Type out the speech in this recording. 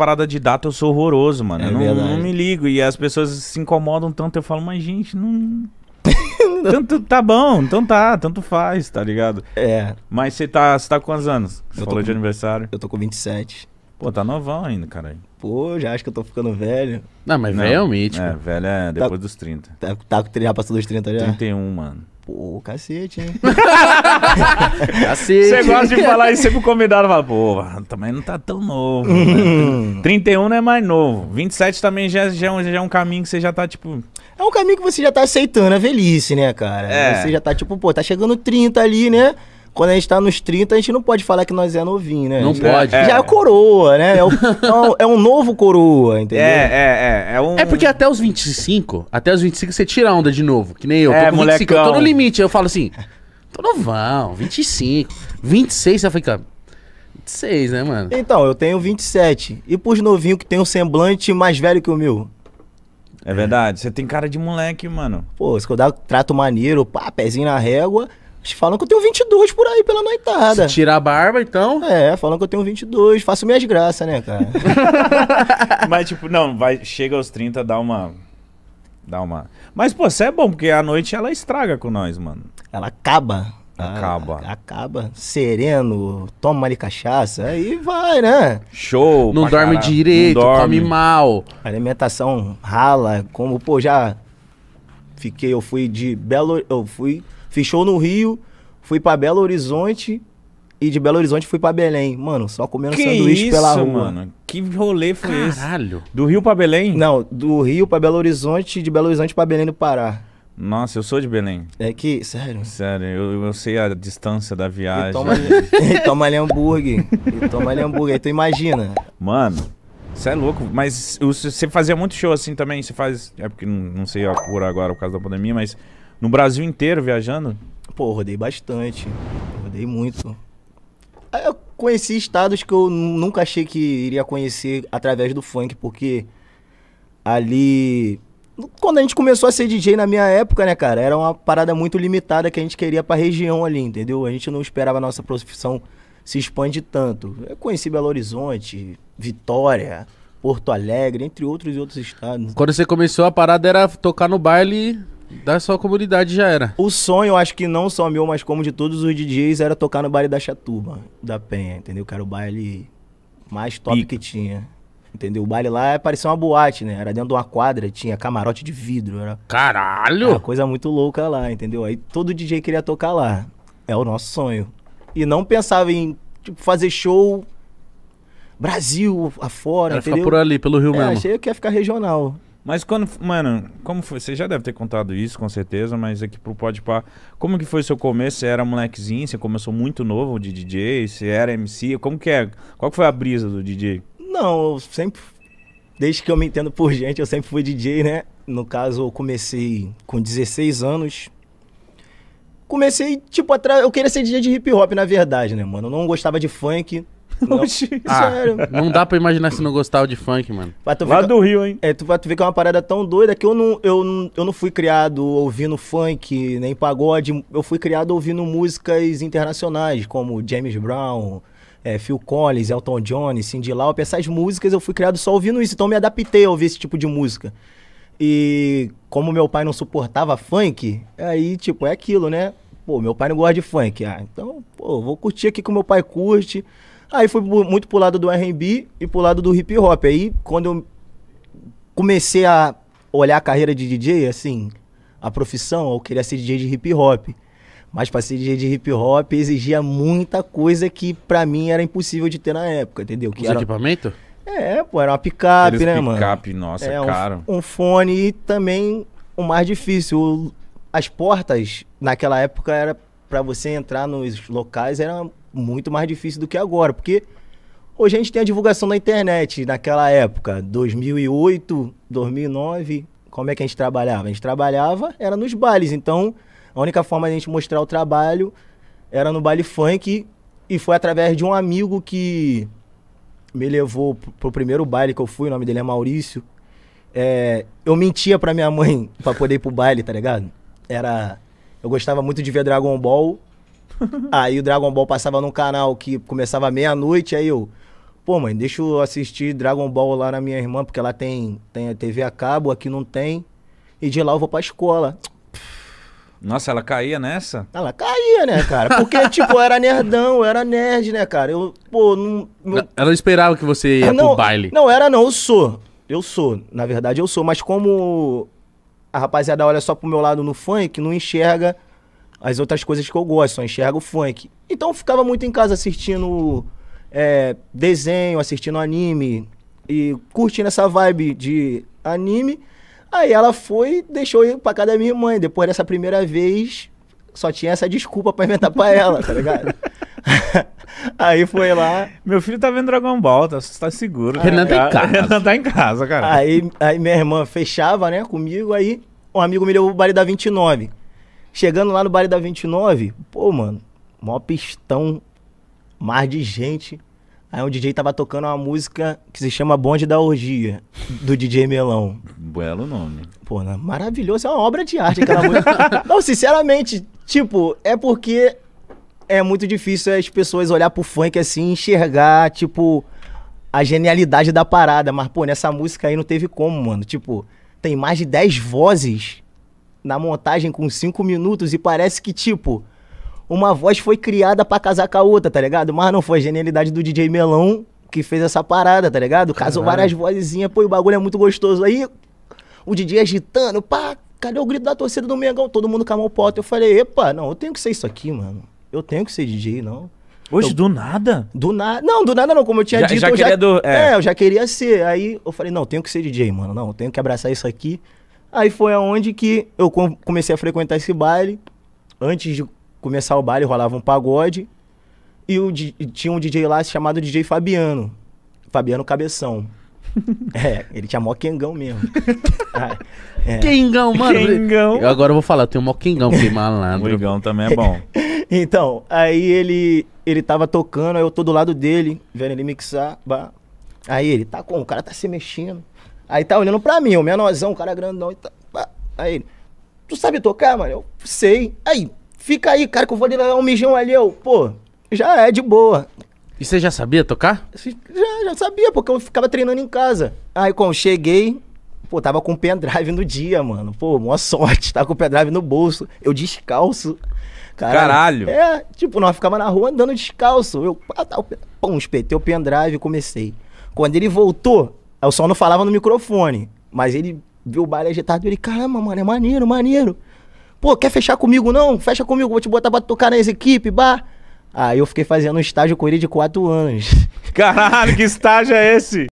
parada de data eu sou horroroso, mano. É eu não, não, me ligo. E as pessoas se incomodam tanto, eu falo, mas gente, não. tanto tá bom, então tá, tanto faz, tá ligado? É. Mas você tá, tá com quantos anos? Você falou com... de aniversário? Eu tô com 27. Pô, tá novão ainda, caralho. Pô, já acho que eu tô ficando velho. Não, mas não, velho é o mítico. É, velho é tá depois tá, dos 30. Tá, tá já passou dos 30 já? 31, mano pô, cacete, hein? cacete. Você gosta de falar isso sempre convidado, fala, pô, também não tá tão novo. né? 31 uhum. não é mais novo. 27 também já, já, é um, já é um caminho que você já tá, tipo. É um caminho que você já tá aceitando a é velhice, né, cara? É. Você já tá, tipo, pô, tá chegando 30 ali, né? Quando a gente tá nos 30, a gente não pode falar que nós é novinho, né? Não pode. É. Já é, é. coroa, né? É, o, é, é, um novo coroa, entendeu? É, é, é. É, um... é porque até os 25, até os 25 você tira a onda de novo, que nem eu. É, tô com 25, eu tô no limite. eu falo assim, tô novão, 25, 26, você fica... 26, né, mano? Então, eu tenho 27. E pros novinhos que tem um semblante mais velho que o meu? É verdade, você tem cara de moleque, mano. Pô, se eu dar trato maneiro, pá, pezinho na régua, eles falam que eu tenho 22 por aí pela noitada. Se tirar a barba, então? É, falam que eu tenho 22. Faço minhas graças, né, cara? Mas, tipo, não, vai, chega aos 30, dá uma. Dá uma. Mas, pô, você é bom, porque a noite ela estraga com nós, mano. Ela acaba. Acaba. Acaba. acaba. Sereno, toma ali cachaça, aí vai, né? Show. Não dorme direito, Não dorme. come mal. A alimentação rala, como, pô, já fiquei, eu fui de Belo, eu fui fechou no Rio, fui para Belo Horizonte e de Belo Horizonte fui para Belém. Mano, só comendo que sanduíche isso, pela rua. mano? Que rolê foi Caralho. esse? Caralho. Do Rio para Belém? Não, do Rio para Belo Horizonte e de Belo Horizonte para Belém no Pará. Nossa, eu sou de Belém. É que, sério? Sério, eu, eu sei a distância da viagem. E toma, e toma ali hambúrguer. E toma ali hambúrguer. Aí tu imagina. Mano, você é louco. Mas você fazia muito show assim também? Você faz. É porque não, não sei a cura agora por causa da pandemia, mas no Brasil inteiro viajando? Pô, rodei bastante. Rodei muito. Eu conheci estados que eu nunca achei que iria conhecer através do funk, porque ali. Quando a gente começou a ser DJ na minha época, né, cara? Era uma parada muito limitada que a gente queria pra região ali, entendeu? A gente não esperava a nossa profissão se expande tanto. Eu conheci Belo Horizonte, Vitória, Porto Alegre, entre outros e outros estados. Quando você começou a parada era tocar no baile da sua comunidade já era. O sonho, acho que não só meu, mas como de todos os DJs, era tocar no baile da Chatuba, da Penha, entendeu? Que era o baile mais top que tinha. Entendeu? O baile lá parecia uma boate, né? Era dentro de uma quadra, tinha camarote de vidro. Era... Caralho! Era coisa muito louca lá, entendeu? Aí todo DJ queria tocar lá. É o nosso sonho. E não pensava em tipo, fazer show Brasil afora, Era entendeu? ficar por ali, pelo Rio é, mesmo. Achei que ia ficar regional. Mas quando, mano, como foi? Você já deve ter contado isso, com certeza, mas aqui é pro Podpah, como que foi o seu começo? Você era molequezinho, você começou muito novo de DJ, você era MC, como que é? Qual que foi a brisa do DJ? Não, eu sempre, desde que eu me entendo por gente, eu sempre fui DJ, né? No caso, eu comecei com 16 anos. Comecei, tipo, atrás, eu queria ser DJ de hip hop, na verdade, né, mano? Eu não gostava de funk, Oxi, ah, sério. Não dá pra imaginar se não gostava de funk, mano. Lá que- do Rio, hein? É, tu vai ver que é uma parada tão doida que eu não, eu, não- eu não fui criado ouvindo funk, nem pagode. Eu fui criado ouvindo músicas internacionais, como James Brown, é, Phil Collins, Elton John, Cyndi Lauper. Essas músicas eu fui criado só ouvindo isso, então me adaptei a ouvir esse tipo de música. E como meu pai não suportava funk, aí, tipo, é aquilo, né? Pô, meu pai não gosta de funk. Ah, então, pô, vou curtir aqui que o meu pai curte. Aí fui muito pro lado do R&B e pro lado do hip hop. Aí quando eu comecei a olhar a carreira de DJ, assim, a profissão, eu queria ser DJ de hip hop. Mas para ser DJ de hip hop exigia muita coisa que para mim era impossível de ter na época, entendeu? Que Os era... equipamento? É, pô, era uma picape, Eles né, picape, mano? Picape, nossa, é, cara. Um, um fone e também o mais difícil. As portas naquela época era para você entrar nos locais era muito mais difícil do que agora, porque hoje a gente tem a divulgação na internet, naquela época, 2008, 2009, como é que a gente trabalhava? A gente trabalhava era nos bailes, então a única forma de a gente mostrar o trabalho era no baile funk e foi através de um amigo que me levou pro primeiro baile que eu fui, o nome dele é Maurício. É, eu mentia pra minha mãe pra poder ir pro baile, tá ligado? Era. Eu gostava muito de ver Dragon Ball aí o Dragon Ball passava num canal que começava meia-noite, aí eu. Pô, mãe, deixa eu assistir Dragon Ball lá na minha irmã, porque ela tem, tem a TV a cabo, aqui não tem. E de lá eu vou pra escola. Nossa, ela caía nessa? Ela caía, né, cara? Porque, tipo, eu era nerdão, eu era nerd, né, cara? Eu, pô, não. não... Ela esperava que você ia não, pro baile. Não, era não, eu sou. Eu sou. Na verdade, eu sou. Mas como a rapaziada olha só pro meu lado no funk, não enxerga as outras coisas que eu gosto, só enxergo funk. Então ficava muito em casa assistindo é, desenho, assistindo anime e curtindo essa vibe de anime. Aí ela foi, deixou eu ir pra casa da minha mãe. Depois dessa primeira vez, só tinha essa desculpa pra inventar pra ela, tá ligado? aí foi lá. Meu filho tá vendo Dragon Ball, tá, tá seguro. Ah, Renan tá em casa. Renan tá em casa, cara. Aí, aí minha irmã fechava, né, comigo. Aí um amigo me levou pro baile da 29. Chegando lá no baile da 29, pô, mano, mó pistão, mar de gente. Aí um DJ tava tocando uma música que se chama Bonde da Orgia, do DJ Melão. Belo nome. Pô, né? maravilhoso, é uma obra de arte aquela música. Não, sinceramente, tipo, é porque é muito difícil as pessoas olhar pro funk assim, enxergar, tipo, a genialidade da parada. Mas, pô, nessa música aí não teve como, mano. Tipo, tem mais de 10 vozes na montagem com cinco minutos e parece que, tipo, uma voz foi criada para casar com a outra, tá ligado? Mas não foi a genialidade do DJ Melão que fez essa parada, tá ligado? Casou várias vozinhas pô, o bagulho é muito gostoso. Aí o DJ agitando, pá, cadê o grito da torcida do Mengão? Todo mundo com a mão porta. Eu falei, epa, não, eu tenho que ser isso aqui, mano. Eu tenho que ser DJ, não. Hoje, eu, do nada? Do nada. Não, do nada não, como eu tinha já, dito. Já eu já, do, é. é, eu já queria ser. Aí eu falei, não, eu tenho que ser DJ, mano. Não, eu tenho que abraçar isso aqui. Aí foi aonde que eu comecei a frequentar esse baile. Antes de começar o baile, rolava um pagode. E o, tinha um DJ lá chamado DJ Fabiano. Fabiano Cabeção. É, ele tinha mó quengão mesmo. Ah, é. Quengão, mano. Quengão. Eu agora vou falar, tem um mó quengão, que malandro. Quengão também é bom. então, aí ele ele tava tocando, aí eu tô do lado dele, vendo ele mixar. Bah. Aí ele, tá com, o cara tá se mexendo. Aí tá olhando pra mim, o menorzão, o cara grandão tá, Aí ele, tu sabe tocar, mano? Eu sei. Aí, fica aí, cara, que eu vou ligar um mijão ali, eu, pô, já é de boa. E você já sabia tocar? Já, já sabia, porque eu ficava treinando em casa. Aí quando cheguei, pô, tava com o pendrive no dia, mano. Pô, uma sorte, tava com o pendrive no bolso, eu descalço. Caralho. Caralho. É, tipo, nós ficava na rua andando descalço. Eu, pá, tá, pum, espetei o pendrive e comecei. Quando ele voltou, eu só não falava no microfone. Mas ele viu o baile agitado e ele, caramba, mano, é maneiro, maneiro. Pô, quer fechar comigo não? Fecha comigo, vou te botar pra tocar nas equipe bah. Aí eu fiquei fazendo um estágio com ele de quatro anos. Caralho, que estágio é esse?